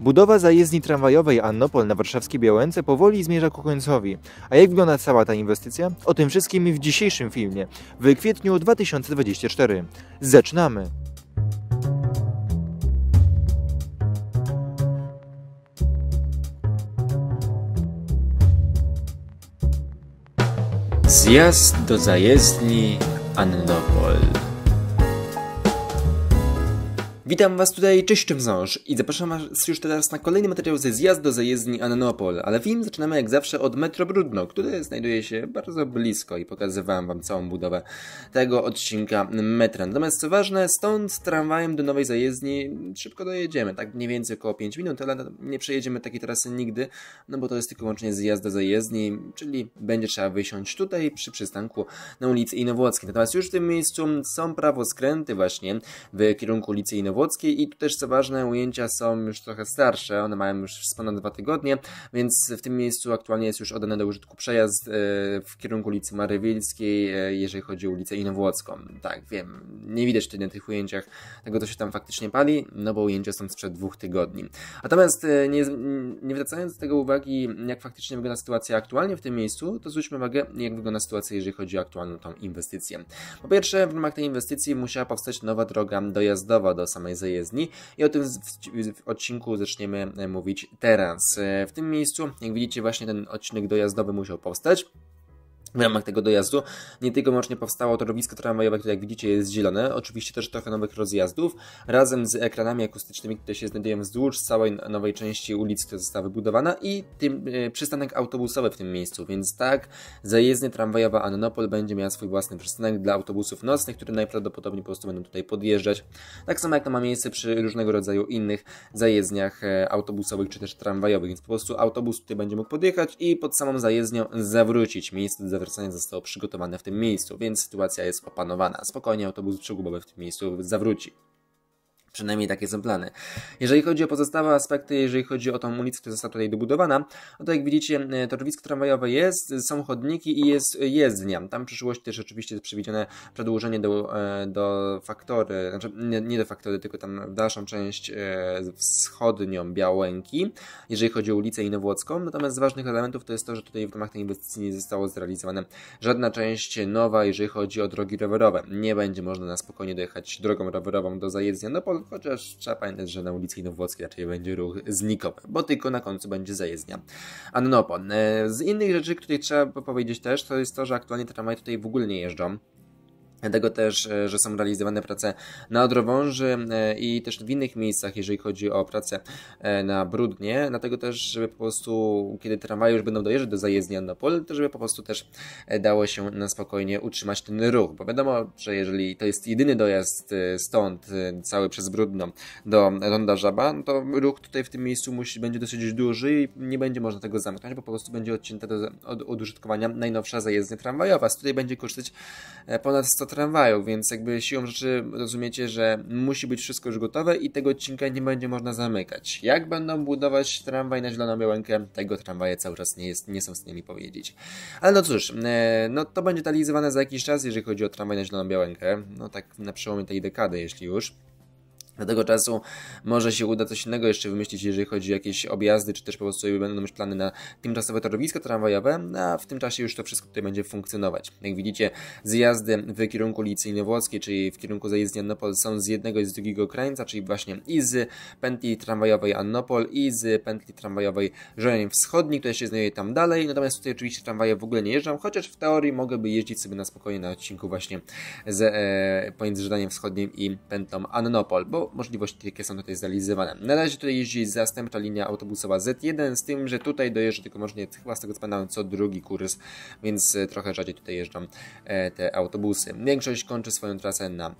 Budowa zajezdni tramwajowej Annopol na warszawskie Białęce powoli zmierza ku końcowi. A jak wygląda cała ta inwestycja? O tym wszystkim w dzisiejszym filmie, w kwietniu 2024. Zaczynamy! Zjazd do zajezdni Annopol. Witam Was tutaj, cześć ząż i zapraszam Was już teraz na kolejny materiał ze zjazdu ze jezdni Ananopol, ale film zaczynamy jak zawsze od Metro Brudno, które znajduje się bardzo blisko i pokazywałem Wam całą budowę tego odcinka metra. Natomiast co ważne, stąd tramwajem do nowej zajezdni szybko dojedziemy, tak mniej więcej około 5 minut, ale nie przejedziemy takiej trasy nigdy, no bo to jest tylko łącznie zjazd do zajezdni, czyli będzie trzeba wysiąść tutaj przy przystanku na ulicy Inowłockiej. Natomiast już w tym miejscu są prawo skręty właśnie w kierunku ulicy Inowłockiej, i tu też co ważne ujęcia są już trochę starsze, one mają już ponad dwa tygodnie, więc w tym miejscu aktualnie jest już oddany do użytku przejazd e, w kierunku ulicy Marywilskiej, e, jeżeli chodzi o ulicę Inowłocką. Tak, wiem, nie widać tutaj na tych ujęciach tego, co się tam faktycznie pali, no bo ujęcia są sprzed dwóch tygodni. Natomiast e, nie, nie zwracając do tego uwagi, jak faktycznie wygląda sytuacja aktualnie w tym miejscu, to zwróćmy uwagę, jak wygląda sytuacja, jeżeli chodzi o aktualną tą inwestycję. Po pierwsze, w ramach tej inwestycji musiała powstać nowa droga dojazdowa do samej zbudowanej zajezdni i o tym w odcinku zaczniemy e, mówić teraz. E, w tym miejscu, jak widzicie, właśnie ten odcinek dojazdowy musiał powstać w ramach tego dojazdu. Nie tylko wyłącznie powstało torowisko tramwajowe, które jak widzicie jest zielone, oczywiście też trochę nowych rozjazdów, razem z ekranami akustycznymi, które się znajdują wzdłuż całej nowej części ulicy, która została wybudowana i tym, y, przystanek autobusowy w tym miejscu, więc tak, zajezdnia tramwajowa Annopol będzie miała swój własny przystanek dla autobusów nocnych, które najprawdopodobniej po prostu będą tutaj podjeżdżać, tak samo jak to ma miejsce przy różnego rodzaju innych zajezdniach e, autobusowych czy też tramwajowych, więc po prostu autobus tutaj będzie mógł podjechać i pod samą zajezdnią zawrócić. Miejsce do zawracanie zostało przygotowane w tym miejscu, więc sytuacja jest opanowana. Spokojnie autobus przegubowy w tym miejscu zawróci. Przynajmniej takie są plany. Jeżeli chodzi o pozostałe aspekty, jeżeli chodzi o tą ulicę, która została tutaj dobudowana, no to jak widzicie, e, torowisko tramwajowe jest, są chodniki i jest jezdnia. Tam w przyszłości też oczywiście jest przewidziane przedłużenie do, e, do faktory, znaczy nie, nie do faktory, tylko tam w dalszą część e, wschodnią Białęki, jeżeli chodzi o ulicę i Nowłocką. Natomiast z ważnych elementów to jest to, że tutaj w ramach tej inwestycji nie zostało zrealizowane żadna część nowa, jeżeli chodzi o drogi rowerowe. Nie będzie można na spokojnie dojechać drogą rowerową do zajezdnia do no chociaż trzeba pamiętać, że na ulicy Inowłockiej raczej będzie ruch znikowy, bo tylko na końcu będzie zajezdnia. Anonopon. E, z innych rzeczy, które trzeba powiedzieć też, to jest to, że aktualnie tramwaje tutaj w ogóle nie jeżdżą. Dlatego też, e, że są realizowane prace na Odrowąży e, i też w innych miejscach, jeżeli chodzi o pracę e, na Brudnie. Dlatego też, żeby po prostu, kiedy tramwaje już będą dojeżdżać do zajezdni Annopol, to żeby po prostu też dało się na spokojnie utrzymać ten ruch. Bo wiadomo, że jeżeli to jest jedyny dojazd stąd, cały przez Brudno do Ronda Żaba, no to ruch tutaj w tym miejscu musi, będzie dosyć duży i nie będzie można tego zamknąć, bo po prostu będzie odcięta do, od, od użytkowania najnowsza zajezdnia tramwajowa. Z tutaj będzie kosztować ponad 100 tramwaju, więc jakby siłą rzeczy rozumiecie, że musi być wszystko już gotowe i tego odcinka nie będzie można zamykać. Jak będą budować tramwaj na zieloną białękę, tego tramwaje cały czas nie, jest, nie są w stanie mi powiedzieć. Ale no cóż, e, no to będzie talizowane za jakiś czas, jeżeli chodzi o tramwaj na zieloną białękę, no tak na przełomie tej dekady, jeśli już. Do tego czasu może się uda coś innego jeszcze wymyślić, jeżeli chodzi o jakieś objazdy, czy też po prostu będą już plany na tymczasowe torowisko tramwajowe, no a w tym czasie już to wszystko tutaj będzie funkcjonować. Jak widzicie, zjazdy w kierunku Licyjno Inowłockiej, czyli w kierunku zajezdni Annopol są z jednego i z drugiego krańca, czyli właśnie i z pętli tramwajowej Annopol i z pętli tramwajowej Żoleń Wschodni, która się znajduje tam dalej, natomiast tutaj oczywiście tramwaje w ogóle nie jeżdżą, chociaż w teorii mogłyby jeździć sobie na spokojnie na odcinku właśnie z, e, pomiędzy Żoleniem Wschodnim i pętlą Annopol, bo możliwości takie są tutaj zrealizowane. Na razie tutaj jeździ zastępcza linia autobusowa Z1, z tym, że tutaj dojeżdża tylko możliwie, chyba z tego co pamiętam, co drugi kurs, więc e, trochę rzadziej tutaj jeżdżą e, te autobusy. Większość kończy swoją trasę na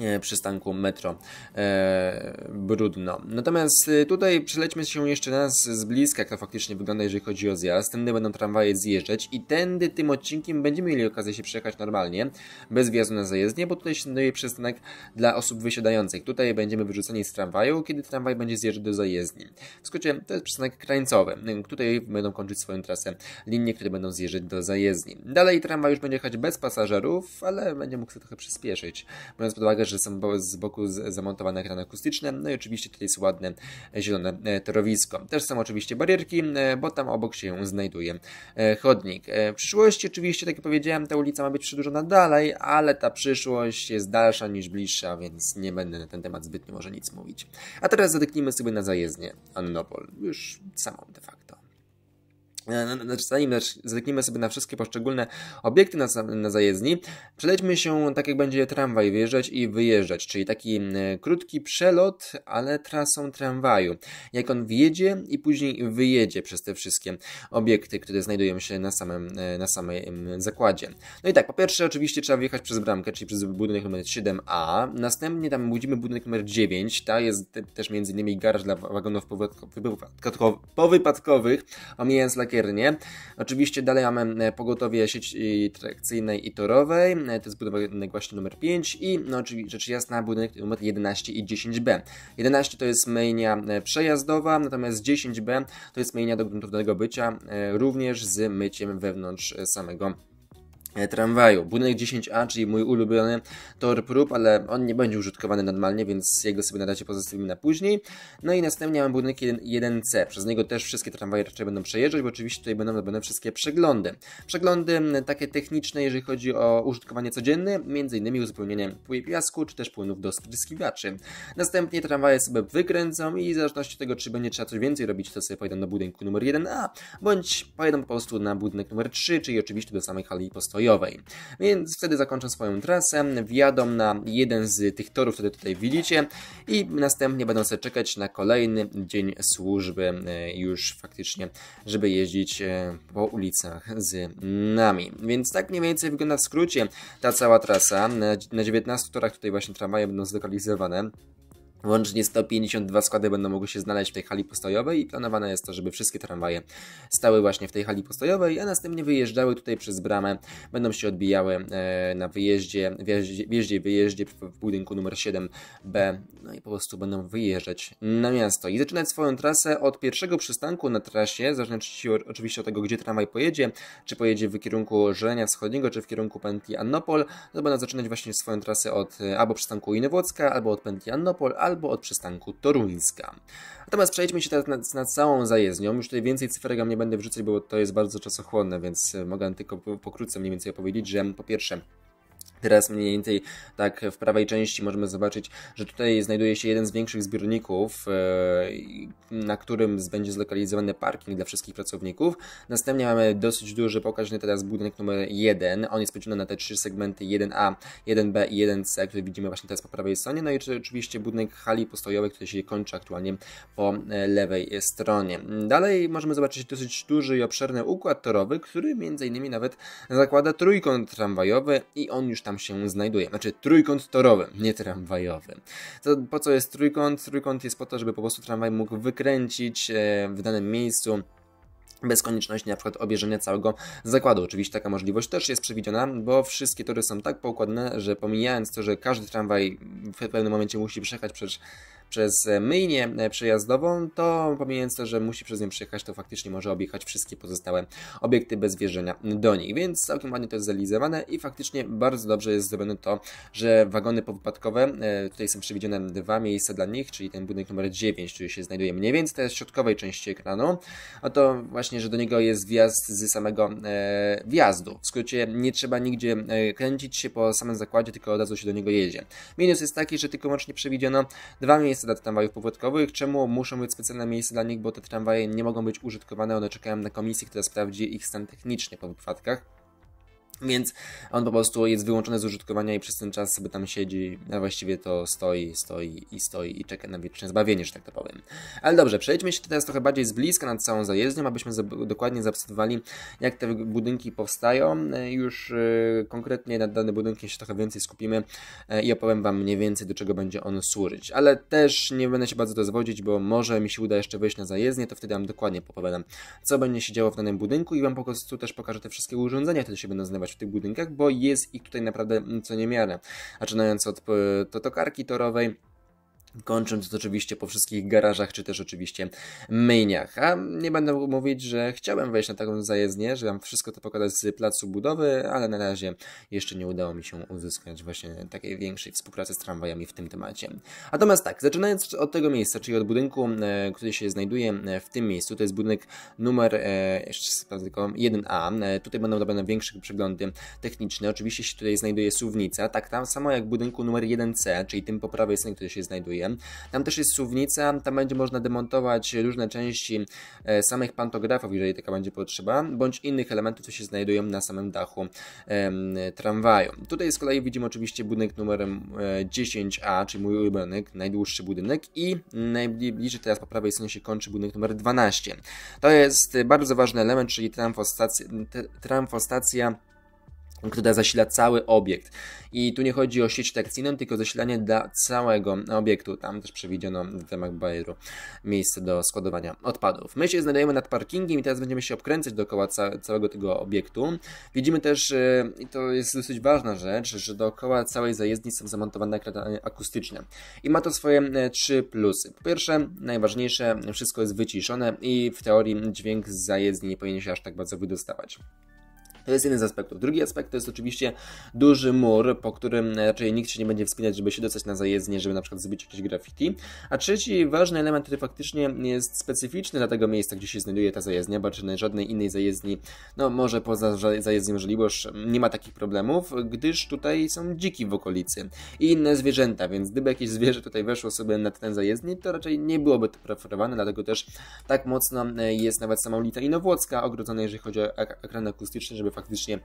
E, przystanku metro e, Brudno. Natomiast e, tutaj przelećmy się jeszcze raz z bliska, jak to faktycznie wygląda, jeżeli chodzi o zjazd. Tędy będą tramwaje zjeżdżać i tędy tym odcinkiem będziemy mieli okazję się przejechać normalnie, bez wjazdu na zajezdnię, bo tutaj się znajduje przystanek dla osób wysiadających. Tutaj będziemy wyrzuceni z tramwaju, kiedy tramwaj będzie zjeżdżał do zajezdni. W skrócie, to jest przystanek krańcowy. Tutaj będą kończyć swoją trasę linie, które będą zjeżdżać do zajezdni. Dalej tramwaj już będzie jechać bez pasażerów, ale będzie mógł sobie trochę przyspieszyć, biorąc pod uwagę, uwagę, że są z boku zamontowane ekrany akustyczne, no i oczywiście tutaj jest ładne e, zielone e, torowisko. Też są oczywiście barierki, e, bo tam obok się znajduje chodnik. W przyszłości oczywiście, tak jak powiedziałem, ta ulica ma być przedłużona dalej, ale ta przyszłość jest dalsza niż bliższa, więc nie będę na ten temat zbytnio może nic mówić. A teraz zadyknijmy sobie na zajezdnię Annopol, już samą de facto. E, znaczy zanim zerkniemy sobie na wszystkie poszczególne obiekty na, na zajezdni, przelećmy się tak jak będzie tramwaj wjeżdżać i wyjeżdżać, czyli taki krótki przelot, ale trasą tramwaju. Jak on wjedzie i później wyjedzie przez te wszystkie obiekty, które znajdują się na samym, e, na samym zakładzie. No i tak, po pierwsze oczywiście trzeba wjechać przez bramkę, czyli przez budynek numer 7A, następnie tam budzimy budynek numer 9, ta jest też między garaż dla wagonów powypadkowych, powypadkowych omijając lak lakiernie. Oczywiście dalej mamy e, pogotowie sieci trakcyjnej i torowej, e, to jest budynek właśnie numer 5 i no rzecz jasna budynek numer 11 i 10b. 11 to jest myjnia e, przejazdowa, natomiast 10b to jest myjnia do gruntownego bycia, również z myciem wewnątrz samego E, tramwaju. Budynek 10A, czyli mój ulubiony tor prób, ale on nie będzie użytkowany normalnie, więc jego sobie na razie pozostawimy na później. No i następnie mam budynek 1, c Przez niego też wszystkie tramwaje raczej będą przejeżdżać, bo oczywiście tutaj będą robione wszystkie przeglądy. Przeglądy takie techniczne, jeżeli chodzi o użytkowanie codzienne, m.in. uzupełnienie piasku, czy też płynów do spryskiwaczy. Następnie tramwaje sobie wykręcą i w zależności od tego, czy będzie trzeba coś więcej robić, to sobie pojedą do budynku numer 1A, bądź pojedą po prostu na budynek numer 3, czyli oczywiście do samej hali postoi rozwojowej. Więc wtedy zakończą swoją trasę, wjadą na jeden z tych torów, które tutaj widzicie i następnie będą sobie czekać na kolejny dzień służby e, już faktycznie, żeby jeździć e, po ulicach z nami. Więc tak mniej więcej wygląda w skrócie ta cała trasa. Na 19 torach tutaj właśnie tramwaje będą zlokalizowane. Łącznie 152 składy będą mogły się znaleźć w tej hali postojowej i planowane jest to, żeby wszystkie tramwaje stały właśnie w tej hali postojowej, a następnie wyjeżdżały tutaj przez bramę, będą się odbijały e, na wyjeździe, wjeździe, i wyjeździe w budynku numer 7B, no i po prostu będą wyjeżdżać na miasto i zaczynać swoją trasę od pierwszego przystanku na trasie, zależnie oczywiście od tego, gdzie tramwaj pojedzie, czy pojedzie w kierunku Żelenia Wschodniego, czy w kierunku Pętli Annopol, to no będą zaczynać właśnie swoją trasę od e, albo przystanku Inowłocka, albo od Pętli Annopol, ale albo od przystanku Toruńska. Natomiast przejdźmy się teraz nad, nad całą zajezdnią. Już tutaj więcej cyferek nie będę wrzucać, bo to jest bardzo czasochłonne, więc mogę tylko pokrótce mniej więcej opowiedzieć, że po pierwsze Teraz mniej więcej tak w prawej części możemy zobaczyć, że tutaj znajduje się jeden z większych zbiorników, e, na którym będzie zlokalizowany parking dla wszystkich pracowników. Następnie mamy dosyć duży, pokaźny teraz budynek numer 1. On jest podzielony na te trzy segmenty 1A, 1B i 1C, które widzimy właśnie teraz po prawej stronie. No i oczywiście budynek hali postojowej, który się kończy aktualnie po e, lewej stronie. Dalej możemy zobaczyć dosyć duży i obszerny układ torowy, który między innymi nawet zakłada trójkąt tramwajowy i on już tam tam się znajduje. Znaczy trójkąt torowy, nie tramwajowy. To, po co jest trójkąt? Trójkąt jest po to, żeby po prostu tramwaj mógł wykręcić e, w danym miejscu bez konieczności na przykład obierzenia całego zakładu. Oczywiście taka możliwość też jest przewidziana, bo wszystkie tory są tak poukładane, że pomijając to, że każdy tramwaj w pewnym momencie musi przejechać przez, przez myjnię przejazdową, to pomijając to, że musi przez nią przejechać, to faktycznie może objechać wszystkie pozostałe obiekty bez wjeżdżenia do nich. Więc całkiem ładnie to jest zrealizowane i faktycznie bardzo dobrze jest zrobione to, że wagony powypadkowe, e, tutaj są przewidziane dwa miejsca dla nich, czyli ten budynek numer 9, który się znajduje mniej więcej w środkowej części ekranu, a to właśnie właśnie, że do niego jest wjazd z samego e, wjazdu. W skrócie nie trzeba nigdzie e, kręcić się po samym zakładzie, tylko od razu się do niego jedzie. Minus jest taki, że tylko łącznie przewidziano dwa miejsca dla tramwajów powrotkowych, czemu muszą być specjalne miejsca dla nich, bo te tramwaje nie mogą być użytkowane, one czekają na komisję, która sprawdzi ich stan techniczny po wypadkach. Więc on po prostu jest wyłączony z użytkowania i przez ten czas sobie tam siedzi, a właściwie to stoi, stoi i stoi i czeka na wieczne zbawienie, że tak to powiem. Ale dobrze, przejdźmy się teraz trochę bardziej z bliska nad całą zajezdnią, abyśmy dokładnie zaobserwowali, jak te budynki powstają. Już e, konkretnie nad danym budynkiem się trochę więcej skupimy e, i opowiem Wam mniej więcej, do czego będzie on służyć. Ale też nie będę się bardzo zwodzić, bo może mi się uda jeszcze wyjść na zajezdnię, to wtedy Wam dokładnie popowiadam, co będzie się działo w danym budynku i Wam po prostu też pokażę te wszystkie urządzenia, które się będą znajdować w tych budynkach, bo jest ich tutaj naprawdę co niemiara. Zaczynając od e, totokarki torowej, Kończąc oczywiście po wszystkich garażach, czy też oczywiście myjniach. A nie będę mógł mówić, że chciałem wejść na taką zajezdnię, że wam wszystko to pokazać z placu budowy, ale na razie jeszcze nie udało mi się uzyskać właśnie takiej większej współpracy z tramwajami w tym temacie. Natomiast tak, zaczynając od tego miejsca, czyli od budynku, e, który się znajduje e, w tym miejscu, to jest budynek numer e, jeszcze tylko 1A. Tutaj będą robione większe przeglądy techniczne. Oczywiście się tutaj znajduje suwnica, tak tam samo jak w budynku numer 1C, czyli tym po prawej stronie, który się znajduje użyję. Tam też jest suwnica, tam będzie można demontować różne części e, samych pantografów, jeżeli taka będzie potrzeba, bądź innych elementów, co się znajdują na samym dachu tramwaju. Tutaj z kolei widzimy oczywiście budynek numerem 10A, czyli mój ulubiony, najdłuższy budynek i najbliżej teraz po prawej stronie się kończy budynek numer 12. To jest bardzo ważny element, czyli tramfostacja, tramfostacja która zasila cały obiekt. I tu nie chodzi o sieć trakcyjną, tylko zasilanie dla całego obiektu. Tam też przewidziano w ramach Bayeru miejsce do składowania odpadów. My się znajdujemy nad parkingiem i teraz będziemy się obkręcać dookoła ca całego tego obiektu. Widzimy też, y, i to jest dosyć ważna rzecz, że dookoła całej zajezdni są zamontowane ekrany akustyczne. I ma to swoje y, trzy plusy. Po pierwsze, najważniejsze, wszystko jest wyciszone i w teorii dźwięk z zajezdni nie powinien się aż tak bardzo wydostawać. To jest jeden z aspektów. Drugi aspekt to jest oczywiście duży mur, po którym raczej nikt się nie będzie wspinać, żeby się dostać na zajezdnię, żeby na przykład zrobić jakieś graffiti. A trzeci ważny element, który faktycznie jest specyficzny dla tego miejsca, gdzie się znajduje ta zajezdnia, bo czy na żadnej innej zajezdni, no może poza zajezdnią Żoliborz nie ma takich problemów, gdyż tutaj są dziki w okolicy i inne zwierzęta, więc gdyby jakieś zwierzę tutaj weszło sobie na ten zajezdni, to raczej nie byłoby to preferowane, dlatego też tak mocno e, jest nawet sama ulica Inowłocka ogrodzona, jeżeli chodzi o ekran akustyczny, żeby faktycznie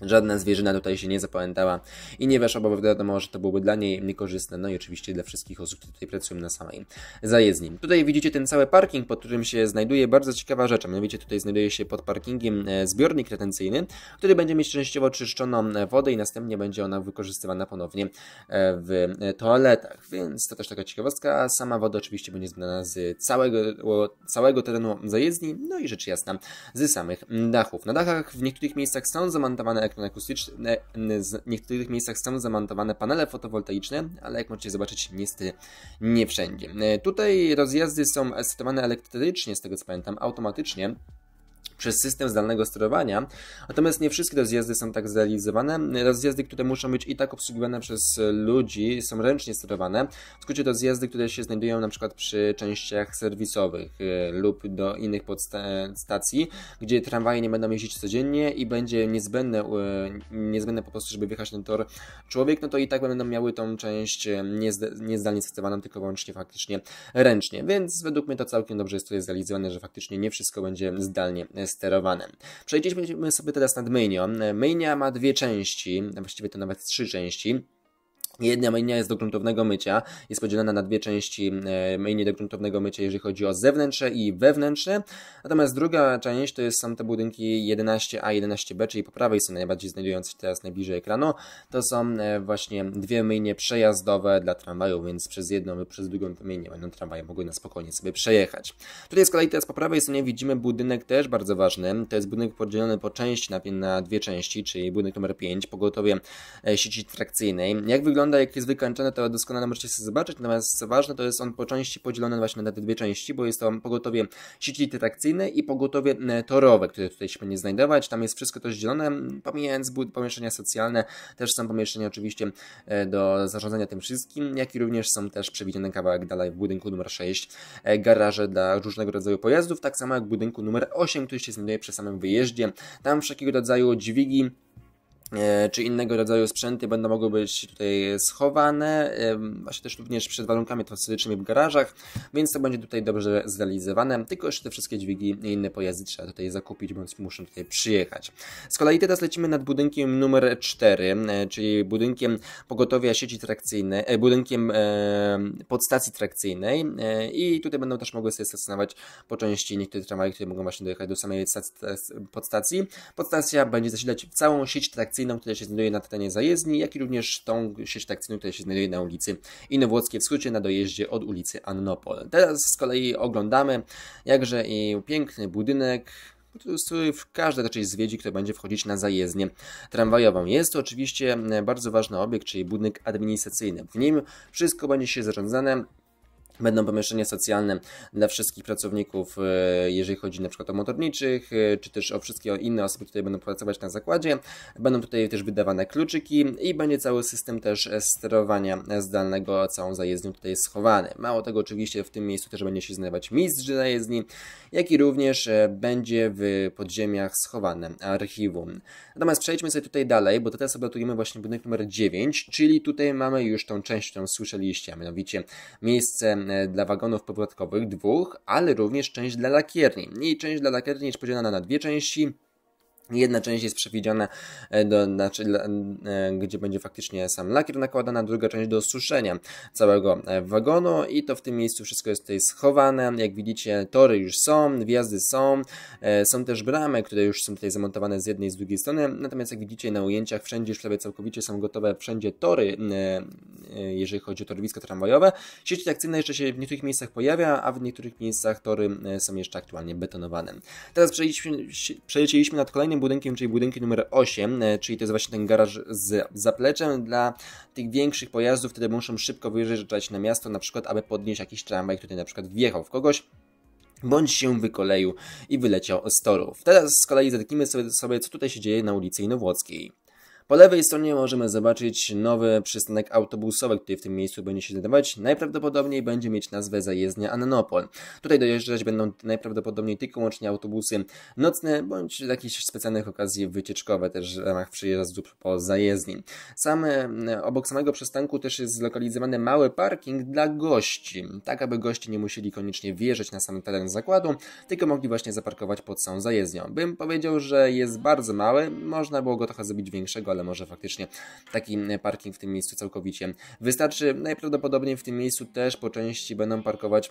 Żadna zwierzyna tutaj się nie zapamiętała i nie weszła, bo wiadomo, że to byłoby dla niej niekorzystne, no i oczywiście dla wszystkich osób, które tutaj pracują na samej zajezdni. Tutaj widzicie ten cały parking, pod którym się znajduje bardzo ciekawa rzecz, a mianowicie tutaj znajduje się pod parkingiem e, zbiornik retencyjny, który będzie mieć częściowo czyszczoną wodę i następnie będzie ona wykorzystywana ponownie e, w e, toaletach, więc to też taka ciekawostka, a sama woda oczywiście będzie zbrana z całego, całego terenu zajezdni, no i rzecz jasna, z samych dachów. Na dachach w niektórych miejscach są zamontowane ekran akustyczny, w niektórych miejscach są zamontowane panele fotowoltaiczne, ale jak możecie zobaczyć, niestety nie wszędzie. E, tutaj rozjazdy są sterowane elektrycznie, z tego co pamiętam, automatycznie, przez system zdalnego sterowania. Natomiast nie wszystkie zjazdy są tak zrealizowane. zjazdy, które muszą być i tak obsługiwane przez ludzi, są ręcznie sterowane. W skrócie zjazdy, które się znajdują na przykład przy częściach serwisowych e, lub do innych stacji, gdzie tramwaje nie będą jeździć codziennie i będzie niezbędne, e, niezbędne po prostu, żeby wjechać na tor człowiek, no to i tak będą miały tą część e, niezdalnie sterowaną, tylko wyłącznie faktycznie ręcznie. Więc według mnie to całkiem dobrze jest tutaj zrealizowane, że faktycznie nie wszystko będzie zdalnie sterowanym. Przejdziemy sobie teraz nad Mynią. Mynia ma dwie części, właściwie to nawet trzy części. Jedna myjnia jest do gruntownego mycia, jest podzielona na dwie części e, myjni do gruntownego mycia, jeżeli chodzi o zewnętrzne i wewnętrzne. Natomiast druga część to jest, są te budynki 11A, 11B, czyli po prawej są najbardziej znajdujące się teraz najbliżej ekranu. To są e, właśnie dwie myjnie przejazdowe dla tramwajów więc przez jedną lub przez drugą myjnię będą tramwaje mogły na spokojnie sobie przejechać. Tutaj z kolei teraz po prawej stronie widzimy budynek też bardzo ważny. To jest budynek podzielony po części na, na dwie części, czyli budynek numer 5, pogotowie e, sieci trakcyjnej. Jak wygląda wygląda, jak jest wykończone, to doskonale możecie sobie zobaczyć, natomiast co ważne, to jest on po części podzielony właśnie na te dwie części, bo jest to pogotowie sieci trakcyjne i pogotowie e, torowe, które tutaj się będzie znajdować. Tam jest wszystko to zdzielone, pomijając pomieszczenia socjalne, też są pomieszczenia oczywiście e, do zarządzania tym wszystkim, jak i również są też przewidziane kawałek dalej w budynku numer 6 e, garaże dla różnego rodzaju pojazdów, tak samo jak w budynku numer 8, który się znajduje przy samym wyjeździe. Tam wszelkiego rodzaju dźwigi E, czy innego rodzaju sprzęty będą mogły być tutaj schowane, e, właśnie też również przed warunkami atmosferycznymi w garażach, więc to będzie tutaj dobrze zrealizowane, tylko jeszcze te wszystkie dźwigi i inne pojazdy trzeba tutaj zakupić, bądź muszą tutaj przyjechać. Z kolei teraz lecimy nad budynkiem numer 4, e, czyli budynkiem pogotowia sieci trakcyjnej, budynkiem podstacji trakcyjnej i tutaj będą też mogły sobie stacjonować po części niektóre tramwaje, które mogą właśnie dojechać do samej podstacji. Podstacja będzie zasilać całą sieć trakcyjną atrakcyjną, która się znajduje na terenie zajezdni, jak i również tą sieć atrakcyjną, która się znajduje na ulicy Inowłockiej w skrócie na dojeździe od ulicy Annopol. Teraz z kolei oglądamy jakże i piękny budynek, który każdy raczej zwiedzi, kto będzie wchodzić na zajezdnię tramwajową. Jest to oczywiście bardzo ważny obiekt, czyli budynek administracyjny. W nim wszystko będzie się zarządzane Będą pomieszczenia socjalne dla wszystkich pracowników, e, jeżeli chodzi na przykład o motorniczych, e, czy też o wszystkie inne osoby, które będą pracować na zakładzie. Będą tutaj też wydawane kluczyki i będzie cały system też sterowania zdalnego całą zajezdnią tutaj schowany. Mało tego, oczywiście w tym miejscu też będzie się znajdować mistrz zajezdni, jak i również e, będzie w podziemiach schowane archiwum. Natomiast przejdźmy sobie tutaj dalej, bo teraz oblatujemy właśnie budynek numer 9, czyli tutaj mamy już tą część, którą słyszeliście, a mianowicie miejsce E, dla wagonów powrotkowych, dwóch, ale również część dla lakierni. I część dla lakierni jest podzielona na dwie części. Jedna część jest przewidziana, e, do, znaczy, e, gdzie będzie faktycznie sam lakier nakładany, druga część do suszenia całego wagonu i to w tym miejscu wszystko jest tutaj schowane. Jak widzicie, tory już są, wjazdy są, są też bramy, które już są tutaj zamontowane z jednej i z drugiej strony. Natomiast jak widzicie na ujęciach, wszędzie już prawie całkowicie są gotowe, wszędzie tory E, jeżeli chodzi o torowiska tramwajowe. tak trakcyjne jeszcze się w niektórych miejscach pojawia, a w niektórych miejscach tory e, są jeszcze aktualnie betonowane. Teraz przelecieliśmy nad kolejnym budynkiem, czyli budynkiem numer 8, e, czyli to jest właśnie ten garaż z zapleczem. Dla tych większych pojazdów wtedy muszą szybko wyjeżdżać na miasto, na przykład, aby podnieść jakiś tramwaj, który na przykład wjechał w kogoś bądź się wykoleił i wyleciał z torów. Teraz z kolei zerknijmy sobie, sobie, co tutaj się dzieje na ulicy Inowłockiej. Po lewej stronie możemy zobaczyć nowy przystanek autobusowy, który w tym miejscu będzie się znajdować. Najprawdopodobniej będzie mieć nazwę zajezdnia Annopol. Tutaj dojeżdżać będą najprawdopodobniej tylko łącznie autobusy nocne, bądź jakichś specjalnych okazji wycieczkowe też w ramach przyjazdów po zajezdni. Sam, e, obok samego przystanku też jest zlokalizowany mały parking dla gości, tak aby goście nie musieli koniecznie wjeżdżać na sam teren zakładu, tylko mogli właśnie zaparkować pod samą zajezdnią. Bym powiedział, że jest bardzo mały, można było go trochę zrobić większego, ale może faktycznie taki e, parking w tym miejscu całkowicie wystarczy. Najprawdopodobniej w tym miejscu też po części będą parkować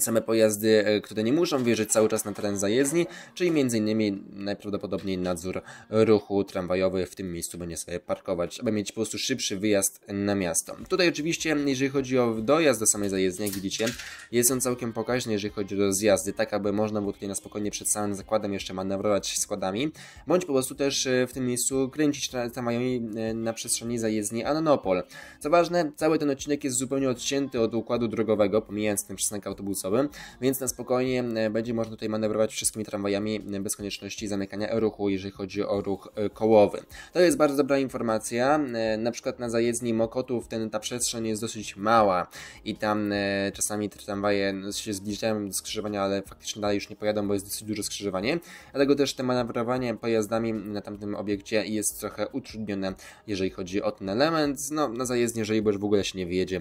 same pojazdy, e, które nie muszą wjeżdżać cały czas na teren zajezdni, czyli m.in. najprawdopodobniej nadzór ruchu tramwajowy w tym miejscu będzie sobie parkować, aby mieć po prostu szybszy wyjazd na miasto. Tutaj oczywiście, jeżeli chodzi o dojazd do samej zajezdni, jak widzicie, jest on całkiem pokaźny, jeżeli chodzi o zjazdy, tak aby można było tutaj na spokojnie przed samym zakładem jeszcze manewrować składami, bądź po prostu też e, w tym miejscu kręcić tramwajami e, na przestrzeni zajezdni Anonopol. Co ważne, cały ten odcinek jest zupełnie odcięty od układu drogowego, pomijając ten przystanek autobusowy, więc na spokojnie e, będzie można tutaj manewrować wszystkimi tramwajami e, bez konieczności zamykania ruchu, jeżeli chodzi o ruch e, kołowy. To jest bardzo dobra informacja. Na przykład na zajezdni Mokotów ten, ta przestrzeń jest dosyć mała i tam czasami te tramwaje się zbliżają do skrzyżowania, ale faktycznie dalej już nie pojadą, bo jest dosyć duże skrzyżowanie. Dlatego też te manewrowanie pojazdami na tamtym obiekcie jest trochę utrudnione, jeżeli chodzi o ten element. No, na zajezdni, jeżeli już w ogóle się nie wyjedzie,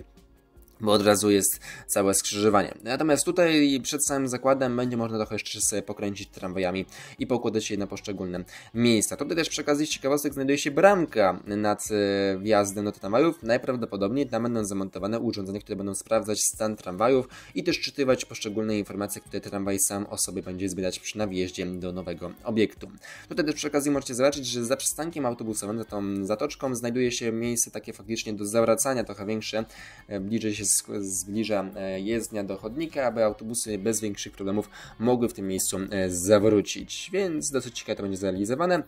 bo od razu jest całe skrzyżowanie. Natomiast tutaj przed samym zakładem będzie można trochę jeszcze sobie pokręcić tramwajami i pokładać je na poszczególne miejsca. Tutaj też przy okazji ciekawostek znajduje się bramka nad e, wjazdem do tramwajów. Najprawdopodobniej tam będą zamontowane urządzenia, które będą sprawdzać stan tramwajów i też czytywać poszczególne informacje, które tramwaj sam o sobie będzie zbierać przy nawjeździe do nowego obiektu. Tutaj też przy okazji możecie zobaczyć, że za przystankiem autobusowym, za tą zatoczką znajduje się miejsce takie faktycznie do zawracania, trochę większe, e, bliżej się się zbliża e, jezdnia do chodnika, aby autobusy bez większych problemów mogły w tym miejscu e, zawrócić. Więc dosyć ciekawe, to będzie zrealizowane.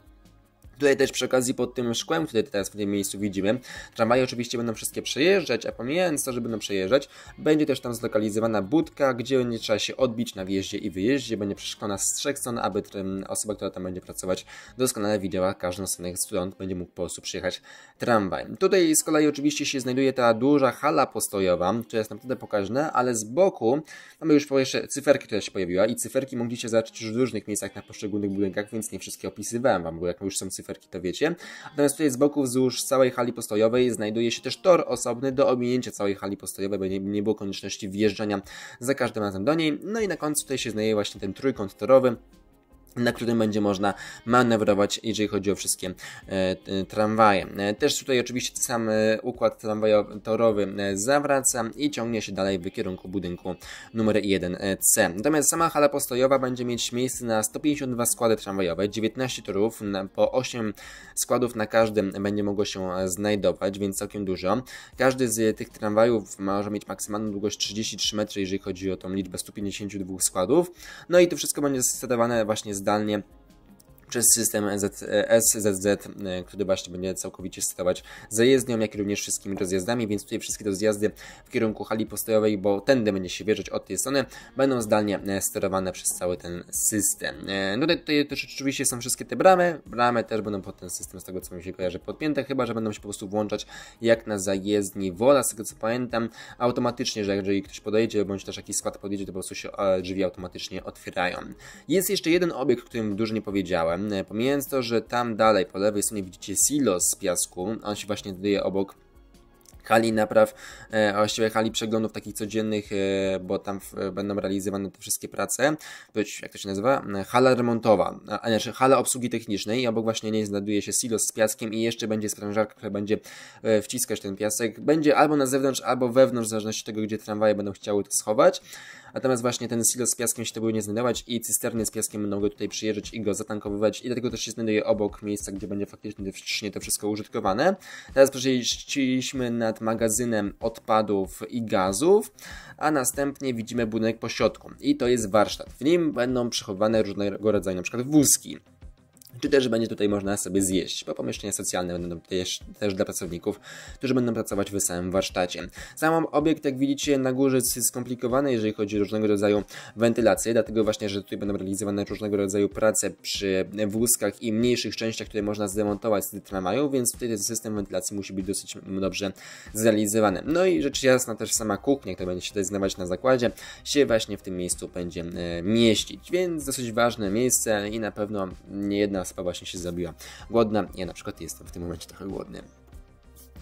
Tutaj też przy okazji pod tym szkłem, które teraz w tym miejscu widzimy, tramwaje oczywiście będą wszystkie przejeżdżać, a pomijając to, że będą przejeżdżać, będzie też tam zlokalizowana budka, gdzie będzie trzeba się odbić na wjeździe i wyjeździe, będzie przeszklona z trzech stron, aby osoba, która tam będzie pracować, doskonale widziała każdą stronę, stąd będzie mógł po prostu przyjechać tramwaj. Tutaj z kolei oczywiście się znajduje ta duża hala postojowa, która jest naprawdę pokaźna, ale z boku mamy już jeszcze cyferki, która się pojawiła i cyferki mogliście zobaczyć już w różnych miejscach na poszczególnych budynkach, więc nie wszystkie opisywałem Wam, bo jak już są cyferki, cyferki, to wiecie. Natomiast tutaj z boku wzdłuż całej hali postojowej znajduje się też tor osobny do ominięcia całej hali postojowej, bo nie, nie było konieczności wjeżdżania za każdym razem do niej. No i na końcu tutaj się znajduje właśnie ten trójkąt torowy, na którym będzie można manewrować, jeżeli chodzi o wszystkie e, tramwaje. E, też tutaj oczywiście sam e, układ tramwajotorowy e, zawraca i ciągnie się dalej w kierunku budynku numer 1C. Natomiast sama hala postojowa będzie mieć miejsce na 152 składy tramwajowe, 19 torów, po 8 składów na każdym będzie mogło się znajdować, więc całkiem dużo. Każdy z tych tramwajów może mieć maksymalną długość 33 metry, jeżeli chodzi o tą liczbę 152 składów. No i to wszystko będzie zdecydowane właśnie z zdalnie przez system SZZ, e, e, który właśnie będzie całkowicie sterować zajezdnią, jak i również wszystkimi rozjazdami, więc tutaj wszystkie rozjazdy w kierunku hali postojowej, bo tędy będzie się wierzyć od tej strony, będą zdalnie e, sterowane przez cały ten system. No tutaj też oczywiście są wszystkie te bramy, bramy też będą pod ten system, z tego co mi się kojarzy, podpięte, chyba, że będą się po prostu włączać jak na zajezdni wola, z tego co pamiętam, automatycznie, że jeżeli ktoś podejdzie, bądź też jakiś skład podejdzie, to po prostu się drzwi automatycznie otwierają. Jest jeszcze jeden obiekt, o którym dużo nie powiedziałem, E, pomijając to, że tam dalej po lewej stronie widzicie silos z piasku, on się właśnie znajduje obok hali napraw, e, właściwie hali przeglądów takich codziennych, e, bo tam będą realizowane te wszystkie prace, być, jak to się nazywa, e, hala remontowa, a, znaczy hala obsługi technicznej i obok właśnie niej znajduje się silos z piaskiem i jeszcze będzie sprężarka, która będzie wciskać ten piasek, będzie albo na zewnątrz, albo wewnątrz, w zależności od tego, gdzie tramwaje będą chciały to schować, Natomiast właśnie ten silo z piaskiem się tego nie znajdować i cysterny z piaskiem będą go tutaj przyjeżdżać i go zatankowywać i dlatego też się znajduje obok miejsca, gdzie będzie faktycznie to wszystko użytkowane. Teraz przejeździliśmy nad magazynem odpadów i gazów, a następnie widzimy budynek po środku i to jest warsztat. W nim będą przechowywane różnego rodzaju np. wózki czy też będzie tutaj można sobie zjeść, bo pomieszczenia socjalne będą też, też dla pracowników, którzy będą pracować w samym warsztacie. Sam obiekt, jak widzicie, na górze jest skomplikowany, jeżeli chodzi o różnego rodzaju wentylację, dlatego właśnie, że tutaj będą realizowane różnego rodzaju prace przy wózkach i mniejszych częściach, które można zdemontować z tramwaju, więc tutaj ten system wentylacji musi być dosyć dobrze zrealizowany. No i rzecz jasna też sama kuchnia, która będzie się tutaj znajdować na zakładzie, się właśnie w tym miejscu będzie e, mieścić, więc dosyć ważne miejsce i na pewno nie jedna ASP właśnie się zabiła. Głodna, ja na przykład jestem w tym momencie trochę głodny.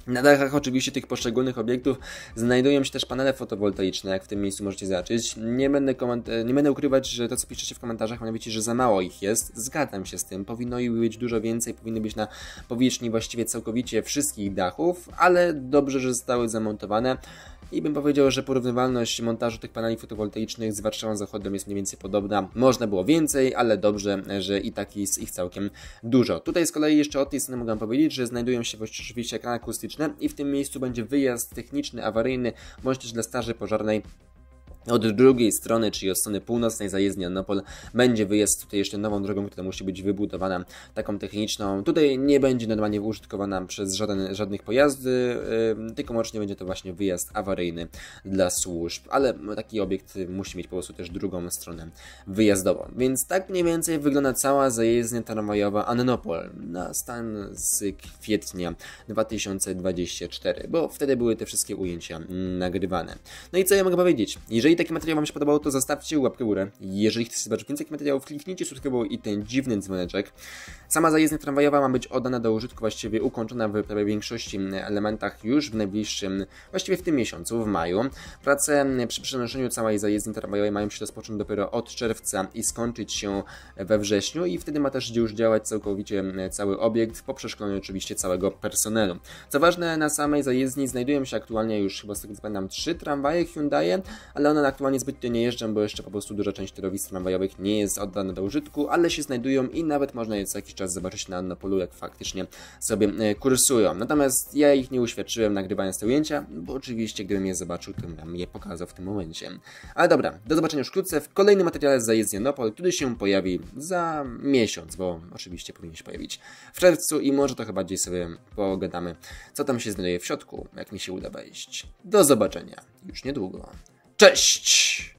Na dachach oczywiście tych poszczególnych obiektów znajdują się też panele fotowoltaiczne, jak w tym miejscu możecie zobaczyć. Nie będę, nie będę ukrywać, że to co piszecie w komentarzach, mianowicie, że za mało ich jest. Zgadzam się z tym, powinno ich być dużo więcej, powinny być na powierzchni właściwie całkowicie wszystkich dachów, ale dobrze, że zostały zamontowane. I bym powiedział, że porównywalność montażu tych paneli fotowoltaicznych z Warszawą Zachodem jest mniej więcej podobna. Można było więcej, ale dobrze, że i tak jest ich całkiem dużo. Tutaj z kolei jeszcze od tej strony mogę powiedzieć, że znajdują się oczywiście ekran akustyczny, techniczne i w tym miejscu będzie wyjazd techniczny, awaryjny, bądź też dla straży pożarnej od drugiej strony, czyli od strony północnej zajezdni Annapol, będzie wyjazd tutaj jeszcze nową drogą, która musi być wybudowana, taką techniczną. Tutaj nie będzie normalnie użytkowana przez żaden, żadnych pojazdów, yy, tylko łącznie będzie to właśnie wyjazd awaryjny dla służb, ale taki obiekt musi mieć po prostu też drugą stronę wyjazdową. Więc tak mniej więcej wygląda cała zajezdnia tramwajowa Annopol na stan z kwietnia 2024, bo wtedy były te wszystkie ujęcia nagrywane. No i co ja mogę powiedzieć? Jeżeli jeżeli taki materiał Wam się podobał, to zostawcie łapkę w górę. Jeżeli chcecie zobaczyć więcej materiałów, kliknijcie subskrybuj i ten dziwny dzwoneczek. Sama zajezdnia tramwajowa ma być oddana do użytku, właściwie ukończona w prawie większości mm, elementach już w najbliższym, właściwie w tym miesiącu, w maju. Prace mm, przy przenoszeniu całej zajezdni tramwajowej mają się rozpocząć dopiero od czerwca i skończyć się we wrześniu i wtedy ma też już działać całkowicie mm, cały obiekt, po przeszkoleniu oczywiście całego personelu. Co ważne, na samej zajezdni znajdują się aktualnie już chyba z tego co pamiętam trzy tramwaje Hyundai, ale one one aktualnie zbytnio nie jeżdżą, bo jeszcze po prostu duża część torowisk tramwajowych nie jest oddana do użytku, ale się znajdują i nawet można je co jakiś czas zobaczyć na Annapolu, jak faktycznie sobie e, kursują. Natomiast ja ich nie uświadczyłem nagrywając te ujęcia, bo oczywiście gdybym je zobaczył, to bym je pokazał w tym momencie. Ale dobra, do zobaczenia już wkrótce w kolejnym materiale za Jezdianopol, który się pojawi za miesiąc, bo oczywiście powinien się pojawić w czerwcu i może trochę bardziej sobie pogadamy, co tam się znajduje w środku, jak mi się uda wejść. Do zobaczenia już niedługo. Cześć!